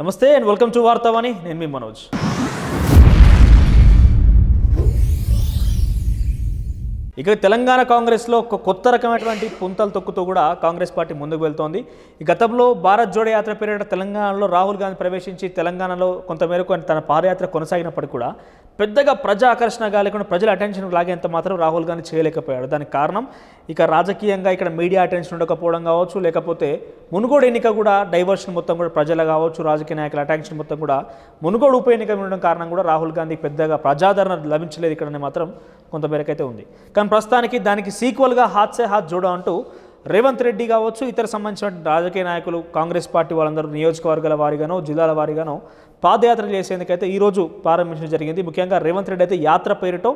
నమస్తే and welcome to Vartavani నేను మీ మనోజ్ ఇక తెలంగాణ కాంగ్రెస్లో ఒక కొత్త రకమైనటువంటి పుంతలు తొక్కుతూ కూడా కాంగ్రెస్ పార్టీ ముందుకు వెళ్తోంది గతంలో భారత్ జోడో యాత్ర పేరిట తెలంగాణలో రాహుల్ గాంధీ ప్రవేశించి తెలంగాణలో కొంతమేరకు తన పాదయాత్ర కొనసాగినప్పటికీ కూడా పెద్దగా ప్రజా ఆకర్షణగా లేకుండా ప్రజల అటెన్షన్ లాగేంత మాత్రం రాహుల్ గాంధీ చేయలేకపోయాడు దానికి కారణం ఇక రాజకీయంగా ఇక్కడ మీడియా అటెన్షన్ ఉండకపోవడం కావచ్చు లేకపోతే మునుగోడు ఎన్నిక కూడా డైవర్షన్ మొత్తం కూడా ప్రజలు కావచ్చు రాజకీయ నాయకుల అటెన్షన్ మొత్తం కూడా మునుగోడు ఉప ఎన్నిక ఉండడం కారణం కూడా రాహుల్ గాంధీ పెద్దగా ప్రజాదరణ లభించలేదు ఇక్కడనే మాత్రం కొంతమేరకైతే ఉంది కానీ ప్రస్తుతానికి దానికి సీక్వల్గా హాత్సే హాత్ జోడా అంటూ రేవంత్ రెడ్డి కావచ్చు ఇతర సంబంధించిన రాజకీయ నాయకులు కాంగ్రెస్ పార్టీ వాళ్ళందరూ నియోజకవర్గాల వారిగానో జిల్లాల వారిగానో పాదయాత్ర చేసేందుకైతే ఈరోజు ప్రారంభించడం జరిగింది ముఖ్యంగా రేవంత్ రెడ్డి అయితే యాత్ర పేరుతో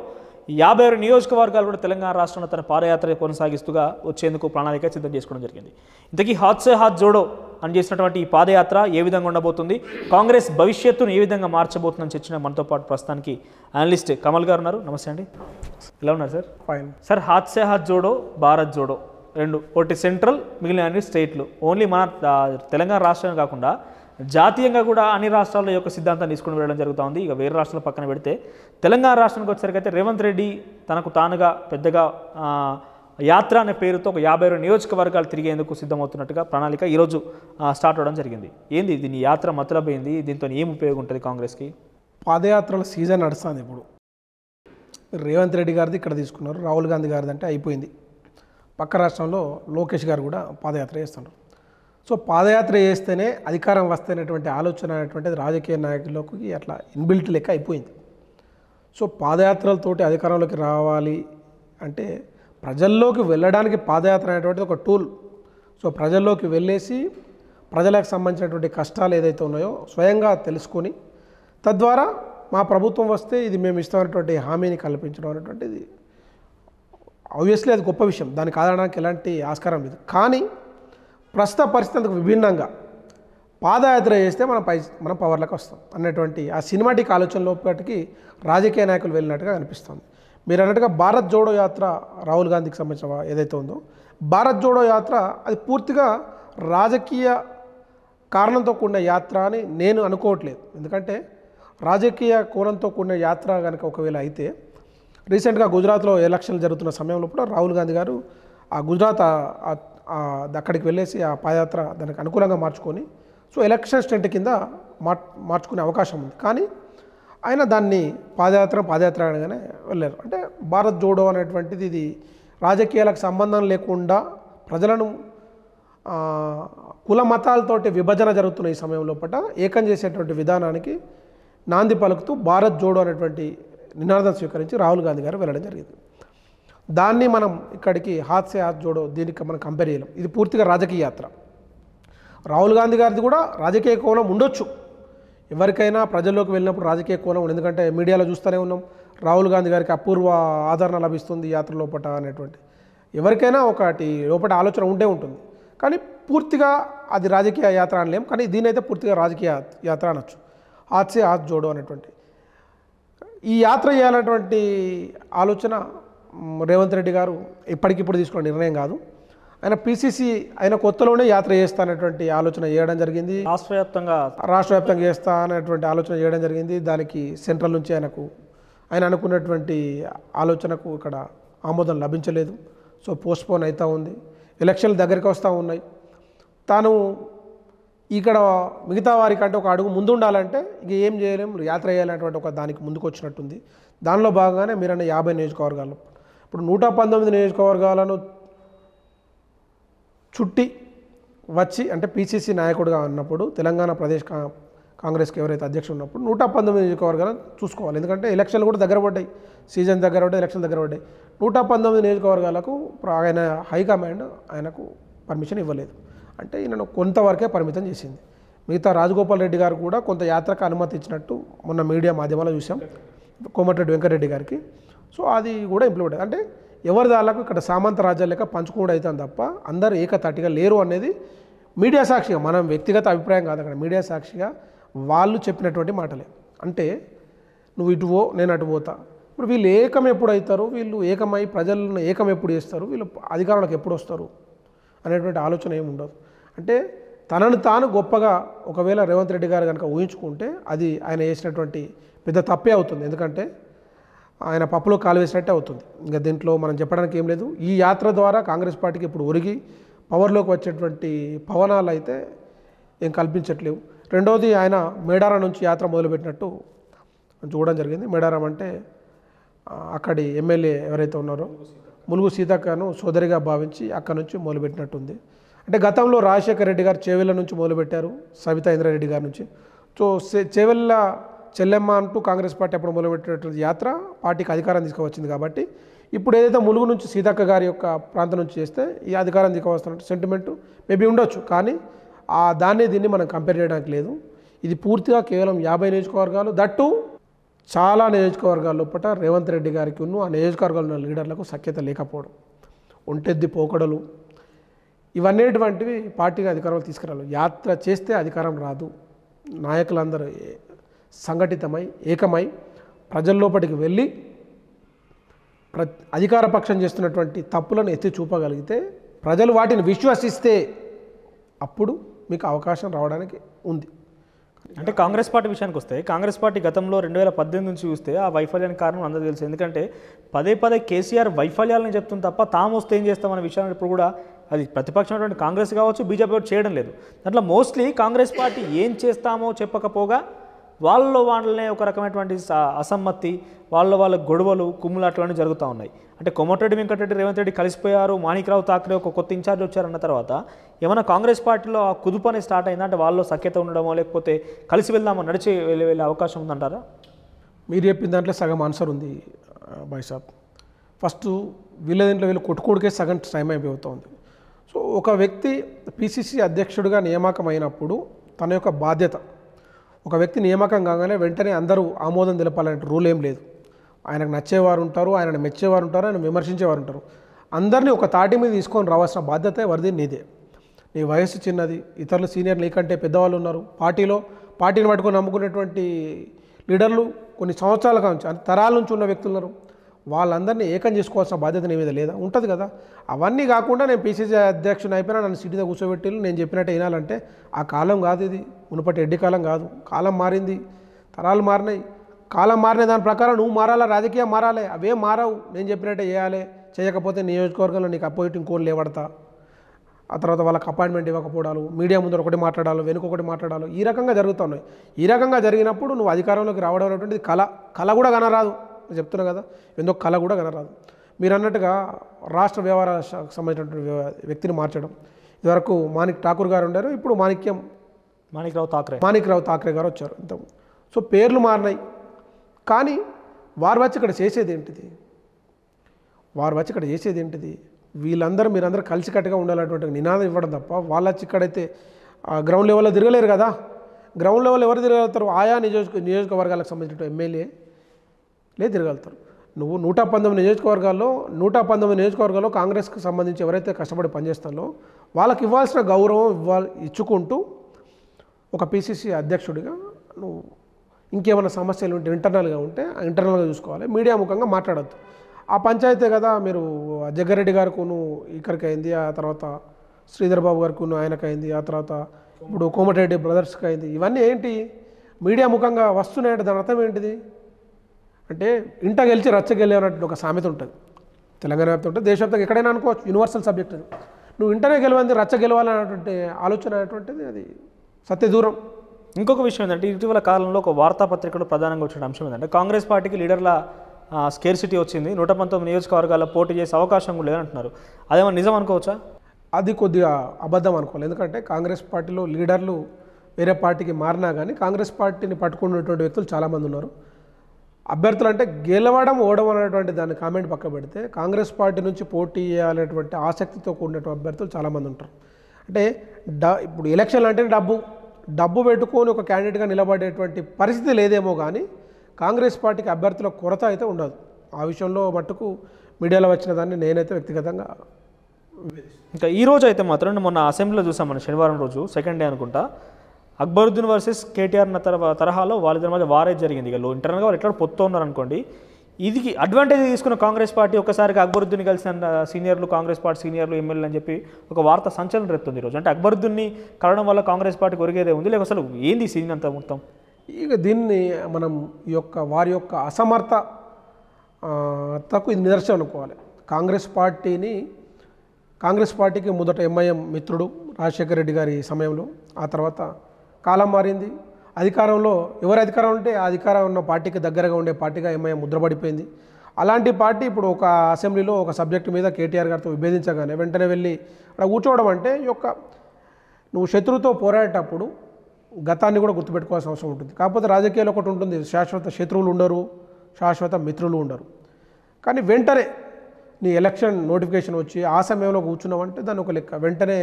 యాభై ఆరు నియోజకవర్గాలు కూడా తెలంగాణ రాష్ట్రంలో తన పాదయాత్ర కొనసాగిస్తూగా వచ్చేందుకు ప్రణాళిక సిద్ధం చేసుకోవడం జరిగింది ఇంతకీ హాత్ సే హాత్ జోడో అని చేసినటువంటి ఈ పాదయాత్ర ఏ విధంగా ఉండబోతుంది కాంగ్రెస్ భవిష్యత్తును ఏ విధంగా మార్చబోతుందని చర్చిన మనతో పాటు ప్రస్తుతానికి అనలిస్ట్ కమల్ గారు ఉన్నారు నమస్తే అండి ఎలా ఉన్నారు sir fine sir Haath se Haath Jodo Bharat Jodo రెండు ఒకటి సెంట్రల్ మిగిలిన అన్ని స్టేట్లు ఓన్లీ మన తెలంగాణ రాష్ట్రమే కాకుండా జాతీయంగా కూడా అన్ని రాష్ట్రాల యొక్క సిద్ధాంతం తీసుకుని వెళ్ళడం ఉంది ఇక వేరే రాష్ట్రాల పక్కన పెడితే తెలంగాణ రాష్ట్రానికి వచ్చేసరికి అయితే రేవంత్ రెడ్డి తనకు తానుగా పెద్దగా యాత్ర అనే పేరుతో ఒక యాభై రెండు నియోజకవర్గాలు తిరిగేందుకు సిద్ధమవుతున్నట్టుగా ప్రణాళిక ఈరోజు స్టార్ట్ అవ్వడం జరిగింది ఏంది దీని యాత్ర మతలబైంది దీంతో ఏం ఉపయోగం ఉంటుంది కాంగ్రెస్కి పాదయాత్రల సీజన్ నడుస్తుంది ఇప్పుడు రేవంత్ రెడ్డి గారిది ఇక్కడ తీసుకున్నారు రాహుల్ గాంధీ గారిది అంటే అయిపోయింది పక్క రాష్ట్రంలో లోకేష్ గారు కూడా పాదయాత్ర చేస్తున్నారు సో పాదయాత్ర చేస్తేనే అధికారం వస్తేనటువంటి ఆలోచన అనేటువంటిది రాజకీయ నాయకులకి అట్లా ఇన్బిల్ట్ లెక్క అయిపోయింది సో పాదయాత్రలతోటి అధికారంలోకి రావాలి అంటే ప్రజల్లోకి వెళ్ళడానికి పాదయాత్ర అనేటువంటిది ఒక టూల్ సో ప్రజల్లోకి వెళ్ళేసి ప్రజలకు సంబంధించినటువంటి కష్టాలు ఏదైతే ఉన్నాయో స్వయంగా తెలుసుకొని తద్వారా మా ప్రభుత్వం వస్తే ఇది మేము ఇష్టమైనటువంటి హామీని కల్పించడం అనేటువంటిది ఆబ్వియస్లీ అది గొప్ప విషయం దానికి ఆదరణకి ఎలాంటి ఆస్కారం లేదు కానీ ప్రస్తుత పరిస్థితులకు విభిన్నంగా పాదయాత్ర చేస్తే మనం పై మనం పవర్లకు వస్తాం అన్నటువంటి ఆ సినిమాటిక్ ఆలోచనలోపటికి రాజకీయ నాయకులు వెళ్ళినట్టుగా అనిపిస్తుంది మీరు అన్నట్టుగా భారత్ జోడో యాత్ర రాహుల్ గాంధీకి సంబంధించిన ఏదైతే ఉందో భారత్ జోడో యాత్ర అది పూర్తిగా రాజకీయ కారణంతో కూడిన యాత్ర అని నేను అనుకోవట్లేదు ఎందుకంటే రాజకీయ కోణంతో కూడిన యాత్ర కనుక ఒకవేళ అయితే రీసెంట్గా గుజరాత్లో ఎలక్షన్లు జరుగుతున్న సమయంలో కూడా రాహుల్ గాంధీ గారు ఆ గుజరాత్ అక్కడికి వెళ్ళేసి ఆ పాదయాత్ర దానికి అనుకూలంగా మార్చుకొని సో ఎలక్షన్ స్టెంట్ కింద మార్చుకునే అవకాశం ఉంది కానీ ఆయన దాన్ని పాదయాత్ర పాదయాత్ర అనగానే వెళ్ళారు అంటే భారత్ జోడో అనేటువంటిది ఇది రాజకీయాలకు సంబంధం లేకుండా ప్రజలను కుల మతాలతోటి విభజన జరుగుతున్న ఈ సమయంలో పట ఏకం చేసేటువంటి విధానానికి నాంది పలుకుతూ భారత్ జోడో అనేటువంటి నినాదం స్వీకరించి రాహుల్ గాంధీ గారు వెళ్ళడం జరిగింది దాన్ని మనం ఇక్కడికి హాస్య హాత్ జోడో దీనికి మనం కంపేర్ చేయలేం ఇది పూర్తిగా రాజకీయ యాత్ర రాహుల్ గాంధీ గారిది కూడా రాజకీయ కోణం ఉండొచ్చు ఎవరికైనా ప్రజల్లోకి వెళ్ళినప్పుడు రాజకీయ కోణం ఎందుకంటే మీడియాలో చూస్తూనే ఉన్నాం రాహుల్ గాంధీ గారికి అపూర్వ ఆదరణ లభిస్తుంది యాత్ర లోపట అనేటువంటి ఎవరికైనా ఒకటి లోపల ఆలోచన ఉండే ఉంటుంది కానీ పూర్తిగా అది రాజకీయ యాత్ర అనలేం కానీ అయితే పూర్తిగా రాజకీయ యాత్ర అనొచ్చు ఆచే హాత్ జోడో అనేటువంటి ఈ యాత్ర చేయాలన్నటువంటి ఆలోచన రేవంత్ రెడ్డి గారు ఇప్పటికిప్పుడు తీసుకున్న నిర్ణయం కాదు ఆయన పీసీసీ ఆయన కొత్తలోనే యాత్ర చేస్తానటువంటి ఆలోచన చేయడం జరిగింది రాష్ట్ర వ్యాప్తంగా రాష్ట్ర వ్యాప్తంగా చేస్తా అనేటువంటి ఆలోచన చేయడం జరిగింది దానికి సెంట్రల్ నుంచి ఆయనకు ఆయన అనుకున్నటువంటి ఆలోచనకు ఇక్కడ ఆమోదం లభించలేదు సో పోస్ట్పోన్ అవుతూ ఉంది ఎలక్షన్లు దగ్గరికి వస్తూ ఉన్నాయి తాను ఇక్కడ మిగతా వారికంటే ఒక అడుగు ముందు ఉండాలంటే ఇక ఏం చేయలేము యాత్ర చేయాలనేటువంటి ఒక దానికి ముందుకు వచ్చినట్టుంది దానిలో భాగంగానే మీరన్న యాభై నియోజకవర్గాలు ఇప్పుడు నూట పంతొమ్మిది నియోజకవర్గాలను చుట్టి వచ్చి అంటే పీసీసీ నాయకుడిగా ఉన్నప్పుడు తెలంగాణ ప్రదేశ్ కా కాంగ్రెస్కి ఎవరైతే అధ్యక్షుడు ఉన్నప్పుడు నూట పంతొమ్మిది నియోజకవర్గాలను చూసుకోవాలి ఎందుకంటే ఎలక్షన్లు కూడా దగ్గర పడ్డాయి సీజన్ దగ్గర పడ్డాయి ఎలక్షన్ దగ్గర పడ్డాయి నూట పంతొమ్మిది నియోజకవర్గాలకు ఆయన హైకమాండ్ ఆయనకు పర్మిషన్ ఇవ్వలేదు అంటే ఈయనను కొంతవరకే పరిమితం చేసింది మిగతా రాజగోపాల్ రెడ్డి గారు కూడా కొంత యాత్రకు అనుమతి ఇచ్చినట్టు మొన్న మీడియా మాధ్యమాల్లో చూసాం కోమటిరెడ్డి వెంకటరెడ్డి గారికి సో అది కూడా ఇంప్లిమెంట్ అంటే ఎవరి దాళ్ళకు ఇక్కడ సామంత రాజ్యాలు లెక్క పంచుకోడు అవుతాం తప్ప అందరూ ఏకతాటిగా లేరు అనేది మీడియా సాక్షిగా మనం వ్యక్తిగత అభిప్రాయం కాదు అక్కడ మీడియా సాక్షిగా వాళ్ళు చెప్పినటువంటి మాటలే అంటే నువ్వు ఇటు పో నేను అటు పోతా ఇప్పుడు వీళ్ళు ఏకం ఎప్పుడు అవుతారు వీళ్ళు ఏకమై ప్రజలను ఏకం ఎప్పుడు చేస్తారు వీళ్ళు అధికారంలోకి ఎప్పుడు వస్తారు అనేటువంటి ఆలోచన ఏమి ఉండదు అంటే తనను తాను గొప్పగా ఒకవేళ రేవంత్ రెడ్డి గారు కనుక ఊహించుకుంటే అది ఆయన చేసినటువంటి పెద్ద తప్పే అవుతుంది ఎందుకంటే ఆయన పప్పులో కాలు వేసినట్టే అవుతుంది ఇంకా దీంట్లో మనం చెప్పడానికి ఏం లేదు ఈ యాత్ర ద్వారా కాంగ్రెస్ పార్టీకి ఇప్పుడు ఒరిగి పవర్లోకి వచ్చేటువంటి పవనాలు అయితే ఏం కల్పించట్లేవు రెండవది ఆయన మేడారం నుంచి యాత్ర మొదలుపెట్టినట్టు చూడడం జరిగింది మేడారం అంటే అక్కడి ఎమ్మెల్యే ఎవరైతే ఉన్నారో ములుగు సీతక్కను సోదరిగా భావించి అక్కడి నుంచి మొదలుపెట్టినట్టుంది అంటే గతంలో రాజశేఖర రెడ్డి గారు చేవెళ్ళ నుంచి మొదలుపెట్టారు సవితా ఇంద్రారెడ్డి గారి నుంచి సో చేవెళ్ళ చెల్లెమ్మ అంటూ కాంగ్రెస్ పార్టీ అప్పుడు మొదలుపెట్టినటువంటి యాత్ర పార్టీకి అధికారం తీసుకువచ్చింది కాబట్టి ఇప్పుడు ఏదైతే ములుగు నుంచి సీతక్క గారి యొక్క ప్రాంతం నుంచి చేస్తే ఈ అధికారం తీసుకువస్తున్న సెంటిమెంటు మేబీ ఉండొచ్చు కానీ ఆ దాన్ని దీన్ని మనం కంపేర్ చేయడానికి లేదు ఇది పూర్తిగా కేవలం యాభై నియోజకవర్గాలు దట్టు చాలా నియోజకవర్గాల్లో పట రేవంత్ రెడ్డి గారికి ఉన్న ఆ నియోజకవర్గాల్లో లీడర్లకు సఖ్యత లేకపోవడం ఒంటెద్ది పోకడలు ఇవన్నేటువంటివి పార్టీని అధికారంలో తీసుకురాలి యాత్ర చేస్తే అధికారం రాదు నాయకులందరూ సంఘటితమై ఏకమై ప్రజల్లోపటికి వెళ్ళి ప్ర అధికార పక్షం చేస్తున్నటువంటి తప్పులను ఎత్తి చూపగలిగితే ప్రజలు వాటిని విశ్వసిస్తే అప్పుడు మీకు అవకాశం రావడానికి ఉంది అంటే కాంగ్రెస్ పార్టీ విషయానికి వస్తే కాంగ్రెస్ పార్టీ గతంలో రెండు వేల పద్దెనిమిది నుంచి చూస్తే ఆ వైఫల్యానికి కారణం అందరూ తెలుసు ఎందుకంటే పదే పదే కేసీఆర్ వైఫల్యాలని చెప్తుంది తప్ప తాము వస్తే ఏం చేస్తామనే విషయాన్ని ఇప్పుడు కూడా అది ప్రతిపక్షమైనటువంటి కాంగ్రెస్ కావచ్చు బీజేపీ చేయడం లేదు దాంట్లో మోస్ట్లీ కాంగ్రెస్ పార్టీ ఏం చేస్తామో చెప్పకపోగా వాళ్ళలో వాళ్ళనే ఒక రకమైనటువంటి అసమ్మతి వాళ్ళ వాళ్ళ గొడవలు కుమ్ములాట్లన్నీ జరుగుతూ ఉన్నాయి అంటే కొమటరెడ్డి వెంకటరెడ్డి రేవంత్ రెడ్డి కలిసిపోయారు మాణిక్రావు తాకరే ఒక కొత్త ఇన్ఛార్జ్ వచ్చారన్న తర్వాత ఏమైనా కాంగ్రెస్ పార్టీలో ఆ కుదుపు అనేది స్టార్ట్ అయిందా అంటే వాళ్ళలో సఖ్యత ఉండడమో లేకపోతే కలిసి వెళ్దామో నడిచి వెళ్ళి వెళ్ళే అవకాశం ఉందంటారా మీరు చెప్పిన దాంట్లో సగం ఆన్సర్ ఉంది బాయ్ సాబ్ ఫస్ట్ వీళ్ళ దీంట్లో వీళ్ళు కొట్టుకోడికే సగం టైం అయిపోతుంది సో ఒక వ్యక్తి పిసిసి అధ్యక్షుడిగా నియామకం అయినప్పుడు తన యొక్క బాధ్యత ఒక వ్యక్తి నియామకం కాగానే వెంటనే అందరూ ఆమోదం తెలపాలనే రూల్ ఏం లేదు ఆయనకు నచ్చేవారు ఉంటారు ఆయనను మెచ్చేవారు ఉంటారు ఆయన విమర్శించేవారు ఉంటారు అందరినీ ఒక తాటి మీద తీసుకొని రావాల్సిన బాధ్యత వరిది నీదే నీ వయస్సు చిన్నది ఇతరులు సీనియర్ నీకంటే పెద్దవాళ్ళు ఉన్నారు పార్టీలో పార్టీని పట్టుకొని నమ్ముకునేటువంటి లీడర్లు కొన్ని సంవత్సరాల నుంచి తరాల నుంచి ఉన్న వ్యక్తులు ఉన్నారు వాళ్ళందరినీ ఏకం చేసుకోవాల్సిన బాధ్యత నీ మీద లేదా ఉంటుంది కదా అవన్నీ కాకుండా నేను పీసీసీ అధ్యక్షుని అయిపోయినా నన్ను సీటుగా కూర్చోబెట్టి నేను చెప్పినట్టు వినాలంటే ఆ కాలం కాదు ఇది మునుపటి ఎడ్డి కాలం కాదు కాలం మారింది తరాలు మారినాయి కాలం మారిన దాని ప్రకారం నువ్వు మారాలా రాజకీయం మారాలి అవే మారావు నేను చెప్పినట్టే చేయాలి చేయకపోతే నియోజకవర్గంలో నీకు అపోజిట్ ఇంకోని లేవడతా ఆ తర్వాత వాళ్ళకి అపాయింట్మెంట్ ఇవ్వకపోవడాలు మీడియా ముందు ఒకటి మాట్లాడాలి వెనుక ఒకటి మాట్లాడాలి ఈ రకంగా జరుగుతున్నాయి ఈ రకంగా జరిగినప్పుడు నువ్వు అధికారంలోకి రావడం అనేటువంటిది కళ కళ కూడా కనరాదు చెప్తున్నా కదా ఎందుకో కళ కూడా కనరాదు మీరు అన్నట్టుగా రాష్ట్ర వ్యవహారాల శాఖకు సంబంధించినటువంటి వ్యక్తిని మార్చడం ఇదివరకు మాణిక్ ఠాకూర్ గారు ఉండారు ఇప్పుడు మాణిక్యం మాణిక్రావు ఠాకరే మాణిక్రావు థాక్రే గారు వచ్చారు ఇంత సో పేర్లు మారినాయి కానీ వారు వచ్చి ఇక్కడ చేసేది ఏంటిది వారు వచ్చి ఇక్కడ చేసేది ఏంటిది వీళ్ళందరూ మీరందరూ కలిసికట్టుగా ఉండాలన్నటువంటి నినాదం ఇవ్వడం తప్ప వాళ్ళు వచ్చి ఇక్కడైతే గ్రౌండ్ లెవెల్లో తిరగలేరు కదా గ్రౌండ్ లెవెల్ ఎవరు తిరగలుగుతారు ఆయా నియోజక నియోజకవర్గాలకు సంబంధించిన ఎమ్మెల్యే లేదు తిరగలుగుతారు నువ్వు నూట పంతొమ్మిది నియోజకవర్గాల్లో నూట పంతొమ్మిది నియోజకవర్గాల్లో కాంగ్రెస్కి సంబంధించి ఎవరైతే కష్టపడి పనిచేస్తారో వాళ్ళకి ఇవ్వాల్సిన గౌరవం ఇవ్వా ఇచ్చుకుంటూ ఒక పిసిసి అధ్యక్షుడిగా నువ్వు ఇంకేమైనా సమస్యలు ఉంటే ఇంటర్నల్గా ఉంటే ఇంటర్నల్గా చూసుకోవాలి మీడియా ముఖంగా మాట్లాడద్దు ఆ పంచాయతీ కదా మీరు జగ్గారెడ్డి గారికును ఇక్కడికి అయింది ఆ తర్వాత శ్రీధర్ బాబు గారికును ఆయనకైంది ఆ తర్వాత ఇప్పుడు కోమటిరెడ్డి బ్రదర్స్కి అయింది ఇవన్నీ ఏంటి మీడియా ముఖంగా వస్తున్నాయంటే దాని అర్థం ఏంటిది అంటే ఇంట గెలిచి రచ్చ అన్నట్టు ఒక సామెత ఉంటుంది తెలంగాణ వ్యాప్తి ఉంటుంది దేశవ్యాప్తంగా ఎక్కడైనా అనుకోవచ్చు యూనివర్సల్ సబ్జెక్ట్ అది నువ్వు ఇంటనే గెలవంది రచ్చ గెలవాలన్నటువంటి ఆలోచన అనేటువంటిది అది సత్య దూరం ఇంకొక విషయం ఏంటంటే ఇటీవల కాలంలో ఒక వార్తాపత్రికలో ప్రధానంగా వచ్చిన అంశం ఏంటంటే కాంగ్రెస్ పార్టీకి లీడర్ల స్కేర్సిటీ వచ్చింది నూట పంతొమ్మిది నియోజకవర్గాల్లో పోటీ చేసే అవకాశం కూడా లేదంటున్నారు అదేమో నిజం అనుకోవచ్చా అది కొద్దిగా అబద్ధం అనుకోవాలి ఎందుకంటే కాంగ్రెస్ పార్టీలో లీడర్లు వేరే పార్టీకి మారినా కానీ కాంగ్రెస్ పార్టీని పట్టుకున్నటువంటి వ్యక్తులు చాలామంది ఉన్నారు అభ్యర్థులు అంటే గెలవడం ఓడం అనేటువంటి దాన్ని కామెంట్ పక్క పెడితే కాంగ్రెస్ పార్టీ నుంచి పోటీ చేయాలనేటువంటి ఆసక్తితో కూడినటువంటి అభ్యర్థులు చాలామంది ఉంటారు అంటే డ ఇప్పుడు ఎలక్షన్లు అంటే డబ్బు డబ్బు పెట్టుకొని ఒక క్యాండిడేట్గా నిలబడేటువంటి పరిస్థితి లేదేమో కానీ కాంగ్రెస్ పార్టీకి అభ్యర్థుల కొరత అయితే ఉండదు ఆ విషయంలో మట్టుకు మీడియాలో వచ్చిన దాన్ని నేనైతే వ్యక్తిగతంగా ఇంకా ఈ రోజు అయితే మాత్రం మొన్న అసెంబ్లీలో చూసాం మన శనివారం రోజు సెకండ్ డే అనుకుంటా అక్బరుద్దీన్ వర్సెస్ కేటీఆర్ తర తరహాలో వాళ్ళిద్దరి మధ్య వారే జరిగింది ఇక ఇంటర్నల్గా వాళ్ళు ఎట్లా పొత్తు ఉన్నారనుకోండి ఇది అడ్వాంటేజ్ తీసుకున్న కాంగ్రెస్ పార్టీ ఒకసారిగా అక్బరుద్దీన్ కలిసిన సీనియర్లు కాంగ్రెస్ పార్టీ సీనియర్లు ఎమ్మెల్యేలు అని చెప్పి ఒక వార్త సంచలనం రెత్తుంది ఈరోజు అంటే అక్బరుద్దీన్ని కలడం వల్ల కాంగ్రెస్ పార్టీ ఒరిగేదే ఉంది లేక అసలు ఏంది సీన్ అంత మొత్తం ఇక దీన్ని మనం ఈ యొక్క వారి యొక్క అసమర్థ తక్కు ఇది నిదర్శనం అనుకోవాలి కాంగ్రెస్ పార్టీని కాంగ్రెస్ పార్టీకి మొదట ఎంఐఎం మిత్రుడు రాజశేఖర రెడ్డి గారి సమయంలో ఆ తర్వాత కాలం మారింది అధికారంలో ఎవరు అధికారం ఉంటే ఆ అధికారం ఉన్న పార్టీకి దగ్గరగా ఉండే పార్టీగా ఏమైనా ముద్రపడిపోయింది అలాంటి పార్టీ ఇప్పుడు ఒక అసెంబ్లీలో ఒక సబ్జెక్టు మీద కేటీఆర్ గారితో విభేదించగానే వెంటనే వెళ్ళి అక్కడ కూర్చోవడం అంటే యొక్క నువ్వు శత్రువుతో పోరాడేటప్పుడు గతాన్ని కూడా గుర్తుపెట్టుకోవాల్సిన అవసరం ఉంటుంది కాకపోతే రాజకీయాలు ఒకటి ఉంటుంది శాశ్వత శత్రువులు ఉండరు శాశ్వత మిత్రులు ఉండరు కానీ వెంటనే నీ ఎలక్షన్ నోటిఫికేషన్ వచ్చి ఆ సమయంలో కూర్చున్నావంటే దాన్ని ఒక లెక్క వెంటనే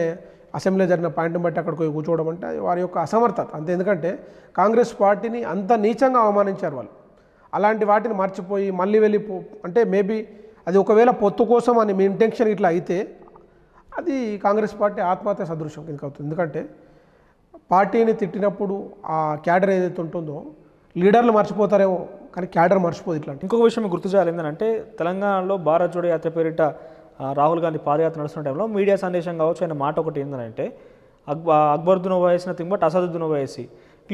అసెంబ్లీలో జరిగిన పాయింట్ని బట్టి అక్కడికి పోయి కూర్చోవడం అంటే వారి యొక్క అసమర్థత అంతే ఎందుకంటే కాంగ్రెస్ పార్టీని అంత నీచంగా అవమానించారు వాళ్ళు అలాంటి వాటిని మర్చిపోయి మళ్ళీ వెళ్ళిపో అంటే మేబీ అది ఒకవేళ పొత్తు కోసం అని మీ ఇంటెన్షన్ ఇట్లా అయితే అది కాంగ్రెస్ పార్టీ ఆత్మహత్య సదృశ్యం కిందకి అవుతుంది ఎందుకంటే పార్టీని తిట్టినప్పుడు ఆ క్యాడర్ ఏదైతే ఉంటుందో లీడర్లు మర్చిపోతారేమో కానీ క్యాడర్ మర్చిపోదు ఇట్లాంటి ఇంకొక విషయం గుర్తు చేయాలి ఏంటంటే తెలంగాణలో భారత్ జోడో యాత్ర పేరిట రాహుల్ గాంధీ పాదయాత్ర నడుస్తున్న టైంలో మీడియా సందేశం కావచ్చు ఆయన మాట ఒకటి ఏంటంటే అక్బ అక్బర్దును బట్ తింబట్ అసదుద్దును వేసి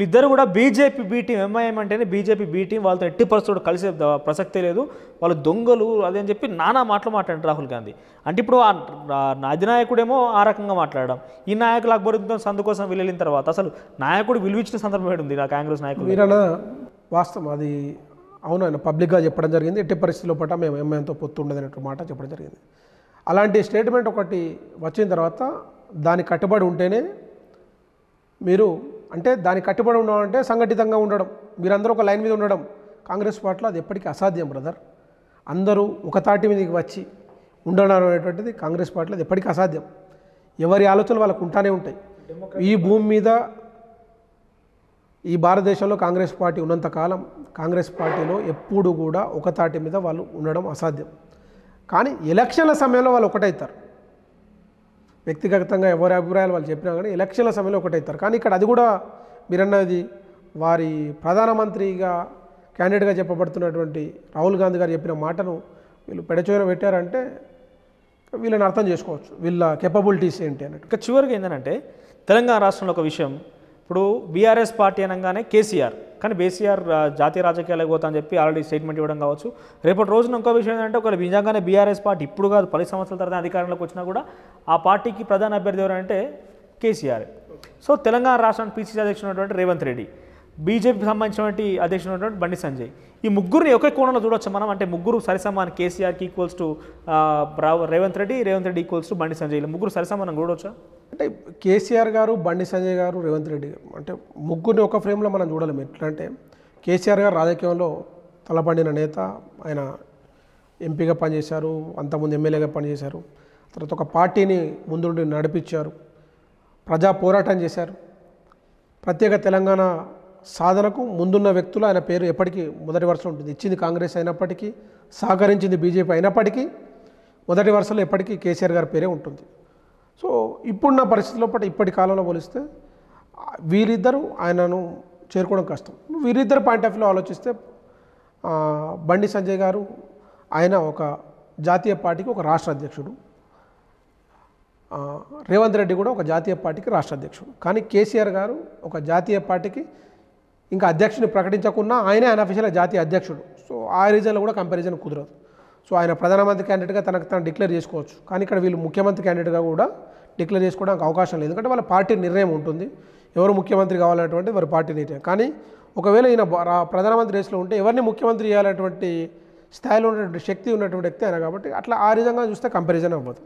ఇద్దరు కూడా బీజేపీ బీ టీం ఎంఐఎం అంటేనే బీజేపీ బీ టీం వాళ్ళతో ఎట్టి పరిస్థితులు కలిసే ప్రసక్తే లేదు వాళ్ళు దొంగలు అని చెప్పి నానా మాటలు మాట్లాడారు రాహుల్ గాంధీ అంటే ఇప్పుడు ఆ అధినాయకుడేమో ఆ రకంగా మాట్లాడడం ఈ నాయకులు అక్బరుద్దీన్ సందు కోసం వెళ్ళిన తర్వాత అసలు నాయకుడు విలువించిన సందర్భం ఏంటి ఆ కాంగ్రెస్ నాయకుడు మీరన్న వాస్తవం అది అవును ఆయన పబ్లిక్గా చెప్పడం జరిగింది ఎట్టి పరిస్థితిలో పట్ల మేము ఎంఐఎంతో పొత్తు ఉండదనే మాట చెప్పడం జరిగింది అలాంటి స్టేట్మెంట్ ఒకటి వచ్చిన తర్వాత దాని కట్టుబడి ఉంటేనే మీరు అంటే దాని కట్టుబడి ఉండడం అంటే సంఘటితంగా ఉండడం మీరందరూ ఒక లైన్ మీద ఉండడం కాంగ్రెస్ పార్టీలో అది ఎప్పటికీ అసాధ్యం బ్రదర్ అందరూ ఒక తాటి మీదకి వచ్చి ఉండడం అనేటువంటిది కాంగ్రెస్ పార్టీలో అది ఎప్పటికీ అసాధ్యం ఎవరి ఆలోచనలు వాళ్ళకు ఉంటానే ఉంటాయి ఈ భూమి మీద ఈ భారతదేశంలో కాంగ్రెస్ పార్టీ ఉన్నంతకాలం కాంగ్రెస్ పార్టీలో ఎప్పుడు కూడా ఒక తాటి మీద వాళ్ళు ఉండడం అసాధ్యం కానీ ఎలక్షన్ల సమయంలో వాళ్ళు ఒకటవుతారు వ్యక్తిగతంగా ఎవరి అభిప్రాయాలు వాళ్ళు చెప్పినా కానీ ఎలక్షన్ల సమయంలో ఒకటవుతారు కానీ ఇక్కడ అది కూడా మీరన్నది వారి ప్రధానమంత్రిగా క్యాండిడేట్గా చెప్పబడుతున్నటువంటి రాహుల్ గాంధీ గారు చెప్పిన మాటను వీళ్ళు పెడచోర పెట్టారంటే వీళ్ళని అర్థం చేసుకోవచ్చు వీళ్ళ కెపబిలిటీస్ ఏంటి అన్నట్టు ఇంకా చివరిగా ఏంటంటే తెలంగాణ రాష్ట్రంలో ఒక విషయం ఇప్పుడు బీఆర్ఎస్ పార్టీ అనగానే కేసీఆర్ కానీ బేసీఆర్ జాతీయ రాజకీయాలకు పోతా అని చెప్పి ఆల్రెడీ స్టేట్మెంట్ ఇవ్వడం కావచ్చు రేపటి రోజున ఇంకో విషయం ఏంటంటే ఒకవేళ నిజంగానే బీఆర్ఎస్ పార్టీ ఇప్పుడు కాదు పది సంవత్సరాల తర్వాత అధికారంలోకి వచ్చినా కూడా ఆ పార్టీకి ప్రధాన అభ్యర్థి ఎవరంటే కేసీఆర్ సో తెలంగాణ రాష్ట్రానికి పీసీసీ అధ్యక్షుడు రేవంత్ రెడ్డి బీజేపీకి సంబంధించినటువంటి అధ్యక్షుడు బండి సంజయ్ ఈ ముగ్గురిని ఒకే కోణంలో చూడవచ్చు మనం అంటే ముగ్గురు సరిసమానం కేసీఆర్కి equals to Revanth Reddy Revanth Reddy equals to Bandi Sanjay ముగ్గురు సరిసమానం చూడవచ్చు అంటే కేసీఆర్ గారు బండి సంజయ్ గారు రేవంత్ రెడ్డి గారు అంటే ముగ్గురిని ఒక ఫ్రేమ్లో మనం చూడలేము ఎట్లా అంటే కేసీఆర్ గారు రాజకీయంలో తలపండిన నేత ఆయన ఎంపీగా పనిచేశారు అంతకుముందు ఎమ్మెల్యేగా పనిచేశారు తర్వాత ఒక పార్టీని ముందుండి నడిపించారు ప్రజా పోరాటం చేశారు ప్రత్యేక తెలంగాణ సాధనకు ముందున్న వ్యక్తులు ఆయన పేరు ఎప్పటికీ మొదటి వరుస ఉంటుంది ఇచ్చింది కాంగ్రెస్ అయినప్పటికీ సహకరించింది బీజేపీ అయినప్పటికీ మొదటి వరుసలో ఎప్పటికీ కేసీఆర్ గారి పేరే ఉంటుంది సో ఇప్పుడున్న పరిస్థితుల్లో పాటు ఇప్పటి కాలంలో పోలిస్తే వీరిద్దరూ ఆయనను చేరుకోవడం కష్టం వీరిద్దరు పాయింట్ ఆఫ్ వ్యూలో ఆలోచిస్తే బండి సంజయ్ గారు ఆయన ఒక జాతీయ పార్టీకి ఒక రాష్ట్ర అధ్యక్షుడు రేవంత్ రెడ్డి కూడా ఒక జాతీయ పార్టీకి రాష్ట్ర అధ్యక్షుడు కానీ కేసీఆర్ గారు ఒక జాతీయ పార్టీకి ఇంకా అధ్యక్షుని ప్రకటించకున్నా ఆయనే అనఫిషియల్ జాతీయ అధ్యక్షుడు సో ఆ రీజన్లో కూడా కంపారిజన్ కుదరదు సో ఆయన ప్రధానమంత్రి క్యాండిడేట్గా తనకు తను డిక్లేర్ చేసుకోవచ్చు కానీ ఇక్కడ వీళ్ళు ముఖ్యమంత్రి క్యాండిడేట్గా కూడా డిక్లేర్ చేసుకోవడానికి అవకాశం లేదు ఎందుకంటే వాళ్ళ పార్టీ నిర్ణయం ఉంటుంది ఎవరు ముఖ్యమంత్రి కావాలనేటువంటి వారి పార్టీ నిర్ణయం కానీ ఒకవేళ ఈయన ప్రధానమంత్రి రేసులో ఉంటే ఎవరిని ముఖ్యమంత్రి చేయాలనేటువంటి స్థాయిలో ఉన్నటువంటి శక్తి ఉన్నటువంటి వ్యక్తి ఆయన కాబట్టి అట్లా ఆ విధంగా చూస్తే కంపారిజన్ అవ్వదు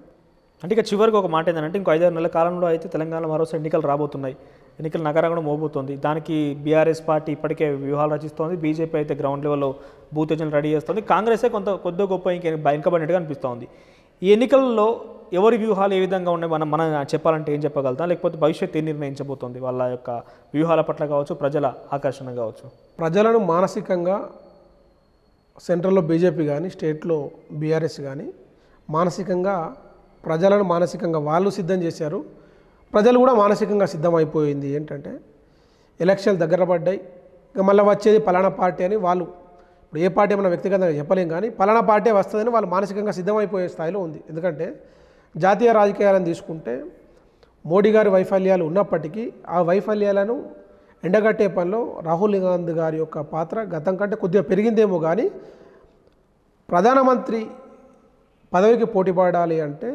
అంటే ఇక చివరికి ఒక మాట ఏంటంటే ఇంకో ఐదారు నెలల కాలంలో అయితే తెలంగాణ మరోసారి ఎన్నికలు రాబోతున్నాయి ఎన్నికల నగరంగా మోగుతుంది దానికి బీఆర్ఎస్ పార్టీ ఇప్పటికే వ్యూహాలు రచిస్తోంది బీజేపీ అయితే గ్రౌండ్ లెవెల్లో బూత్ ఎజెంట్ రెడీ చేస్తుంది కాంగ్రెసే కొంత కొద్ది గొప్ప ఇంక అనిపిస్తోంది ఈ ఎన్నికల్లో ఎవరి వ్యూహాలు ఏ విధంగా ఉన్నాయి మనం మనం చెప్పాలంటే ఏం చెప్పగలుగుతాం లేకపోతే భవిష్యత్తు ఏం నిర్ణయించబోతుంది వాళ్ళ యొక్క వ్యూహాల పట్ల కావచ్చు ప్రజల ఆకర్షణ కావచ్చు ప్రజలను మానసికంగా సెంట్రల్లో బీజేపీ కానీ స్టేట్లో బీఆర్ఎస్ కానీ మానసికంగా ప్రజలను మానసికంగా వాళ్ళు సిద్ధం చేశారు ప్రజలు కూడా మానసికంగా సిద్ధమైపోయింది ఏంటంటే ఎలక్షన్లు దగ్గర పడ్డాయి ఇక మళ్ళీ వచ్చేది పలానా పార్టీ అని వాళ్ళు ఇప్పుడు ఏ పార్టీ మనం వ్యక్తిగతంగా చెప్పలేం కానీ పలానా పార్టీ వస్తుందని వాళ్ళు మానసికంగా సిద్ధమైపోయే స్థాయిలో ఉంది ఎందుకంటే జాతీయ రాజకీయాలను తీసుకుంటే మోడీ గారి వైఫల్యాలు ఉన్నప్పటికీ ఆ వైఫల్యాలను ఎండగట్టే పనిలో రాహుల్ గాంధీ గారి యొక్క పాత్ర గతం కంటే కొద్దిగా పెరిగిందేమో కానీ ప్రధానమంత్రి పదవికి పోటీ పడాలి అంటే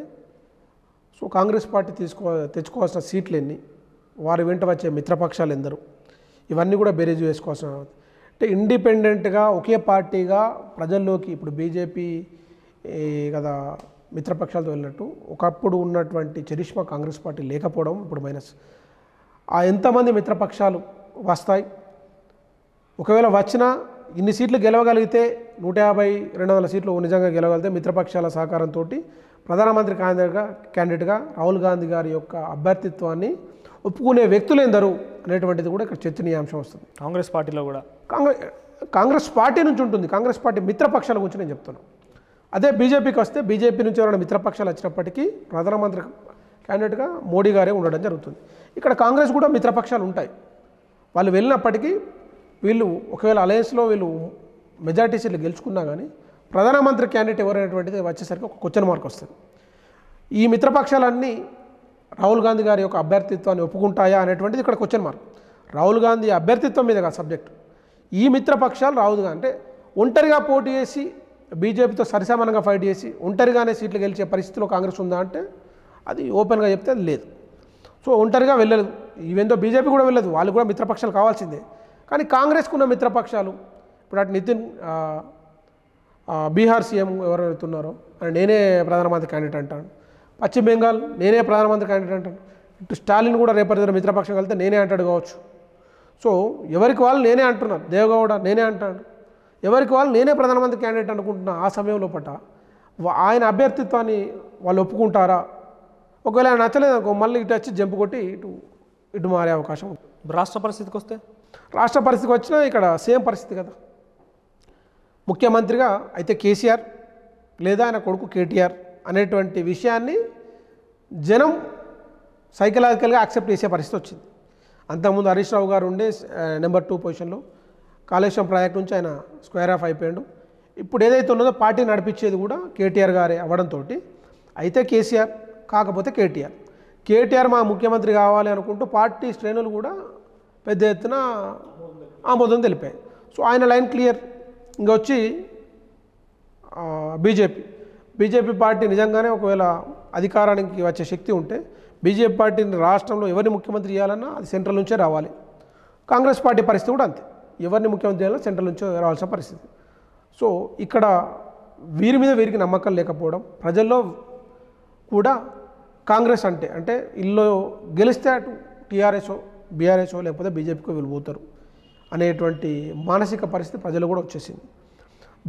సో కాంగ్రెస్ పార్టీ తీసుకో తెచ్చుకోవాల్సిన సీట్లు ఎన్ని వారి వెంట వచ్చే మిత్రపక్షాలు ఎందరు ఇవన్నీ కూడా బేరేజ్ వేసుకోవాల్సిన అంటే ఇండిపెండెంట్గా ఒకే పార్టీగా ప్రజల్లోకి ఇప్పుడు బీజేపీ కదా మిత్రపక్షాలతో వెళ్ళినట్టు ఒకప్పుడు ఉన్నటువంటి చరిష్మా కాంగ్రెస్ పార్టీ లేకపోవడం ఇప్పుడు మైనస్ ఆ ఎంతమంది మిత్రపక్షాలు వస్తాయి ఒకవేళ వచ్చినా ఇన్ని సీట్లు గెలవగలిగితే నూట యాభై రెండు వందల సీట్లు నిజంగా గెలవగలిగితే మిత్రపక్షాల సహకారంతో ప్రధానమంత్రి క్యాండిడేట్గా క్యాండిడేట్గా రాహుల్ గాంధీ గారి యొక్క అభ్యర్థిత్వాన్ని ఒప్పుకునే వ్యక్తులేందరు అనేటువంటిది కూడా ఇక్కడ చర్చనీయాంశం వస్తుంది కాంగ్రెస్ పార్టీలో కూడా కాంగ్రెస్ కాంగ్రెస్ పార్టీ నుంచి ఉంటుంది కాంగ్రెస్ పార్టీ మిత్రపక్షాల గురించి నేను చెప్తున్నాను అదే బీజేపీకి వస్తే బీజేపీ నుంచి ఎవరైనా మిత్రపక్షాలు వచ్చినప్పటికీ ప్రధానమంత్రి క్యాండిడేట్గా మోడీ గారే ఉండడం జరుగుతుంది ఇక్కడ కాంగ్రెస్ కూడా మిత్రపక్షాలు ఉంటాయి వాళ్ళు వెళ్ళినప్పటికీ వీళ్ళు ఒకవేళ అలయన్స్లో వీళ్ళు మెజార్టీ సీట్లు గెలుచుకున్నా కానీ ప్రధానమంత్రి క్యాండిడేట్ ఎవరైనటువంటిది వచ్చేసరికి ఒక క్వశ్చన్ మార్క్ వస్తుంది ఈ మిత్రపక్షాలన్నీ రాహుల్ గాంధీ గారి యొక్క అభ్యర్థిత్వాన్ని ఒప్పుకుంటాయా అనేటువంటిది ఇక్కడ క్వశ్చన్ మార్క్ రాహుల్ గాంధీ అభ్యర్థిత్వం మీద కాదు సబ్జెక్ట్ ఈ మిత్రపక్షాలు రాహుల్ అంటే ఒంటరిగా పోటీ చేసి బీజేపీతో సరిసమానంగా ఫైట్ చేసి ఒంటరిగానే సీట్లు గెలిచే పరిస్థితిలో కాంగ్రెస్ ఉందా అంటే అది ఓపెన్గా చెప్తే అది లేదు సో ఒంటరిగా వెళ్ళలేదు ఈవెందో బీజేపీ కూడా వెళ్ళదు వాళ్ళు కూడా మిత్రపక్షాలు కావాల్సిందే కానీ కాంగ్రెస్కున్న మిత్రపక్షాలు ఇప్పుడు అటు నితిన్ బీహార్ సీఎం అని నేనే ప్రధానమంత్రి క్యాండిడేట్ అంటాను పశ్చిమ బెంగాల్ నేనే ప్రధానమంత్రి క్యాండిడేట్ అంటాను ఇటు స్టాలిన్ కూడా రేపటి దగ్గర మిత్రపక్షం కలిగితే నేనే అంటాడు కావచ్చు సో ఎవరికి వాళ్ళు నేనే అంటున్నాను దేవగౌడ నేనే అంటాడు ఎవరికి వాళ్ళు నేనే ప్రధానమంత్రి క్యాండిడేట్ అనుకుంటున్నా ఆ సమయంలో పట ఆయన అభ్యర్థిత్వాన్ని వాళ్ళు ఒప్పుకుంటారా ఒకవేళ ఆయన నచ్చలేదు అనుకో మళ్ళీ ఇటు వచ్చి జంపు కొట్టి ఇటు ఇటు మారే అవకాశం ఉంది రాష్ట్ర పరిస్థితికి వస్తే రాష్ట్ర పరిస్థితికి వచ్చినా ఇక్కడ సేమ్ పరిస్థితి కదా ముఖ్యమంత్రిగా అయితే కేసీఆర్ లేదా ఆయన కొడుకు కేటీఆర్ అనేటువంటి విషయాన్ని జనం సైకలాజికల్గా యాక్సెప్ట్ చేసే పరిస్థితి వచ్చింది అంతకుముందు హరీష్ రావు గారు ఉండే నెంబర్ టూ పొజిషన్లో కాళేశ్వరం ప్రాజెక్ట్ నుంచి ఆయన స్క్వేర్ ఆఫ్ అయిపోయాడు ఇప్పుడు ఏదైతే ఉన్నదో పార్టీ నడిపించేది కూడా కేటీఆర్ గారే అవ్వడంతో అయితే కేసీఆర్ కాకపోతే కేటీఆర్ కేటీఆర్ మా ముఖ్యమంత్రి కావాలి అనుకుంటూ పార్టీ శ్రేణులు కూడా పెద్ద ఎత్తున ఆమోదం తెలిపాయి సో ఆయన లైన్ క్లియర్ ఇంకా వచ్చి బీజేపీ బీజేపీ పార్టీ నిజంగానే ఒకవేళ అధికారానికి వచ్చే శక్తి ఉంటే బీజేపీ పార్టీని రాష్ట్రంలో ఎవరిని ముఖ్యమంత్రి చేయాలన్నా అది సెంట్రల్ నుంచే రావాలి కాంగ్రెస్ పార్టీ పరిస్థితి కూడా అంతే ఎవరిని ముఖ్యమంత్రి చేయాలన్నా సెంట్రల్ నుంచే రావాల్సిన పరిస్థితి సో ఇక్కడ వీరి మీద వీరికి నమ్మకం లేకపోవడం ప్రజల్లో కూడా కాంగ్రెస్ అంటే అంటే ఇల్లు గెలిస్తే అటు టీఆర్ఎస్ఓ బీఆర్ఎస్ఓ లేకపోతే బీజేపీకి వెళ్ళిపోతారు అనేటువంటి మానసిక పరిస్థితి ప్రజలు కూడా వచ్చేసింది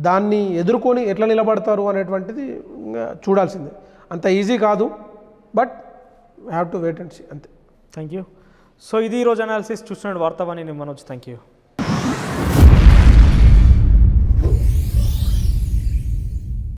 దాన్ని ఎదుర్కొని ఎట్లా నిలబడతారు అనేటువంటిది చూడాల్సిందే అంత ఈజీ కాదు but have to wait and see అంతే థ్యాంక్ యూ సో ఇది ఈరోజు అనాలిసిస్ చూసిన వార్తావాణి మనోజ్ థ్యాంక్ యూ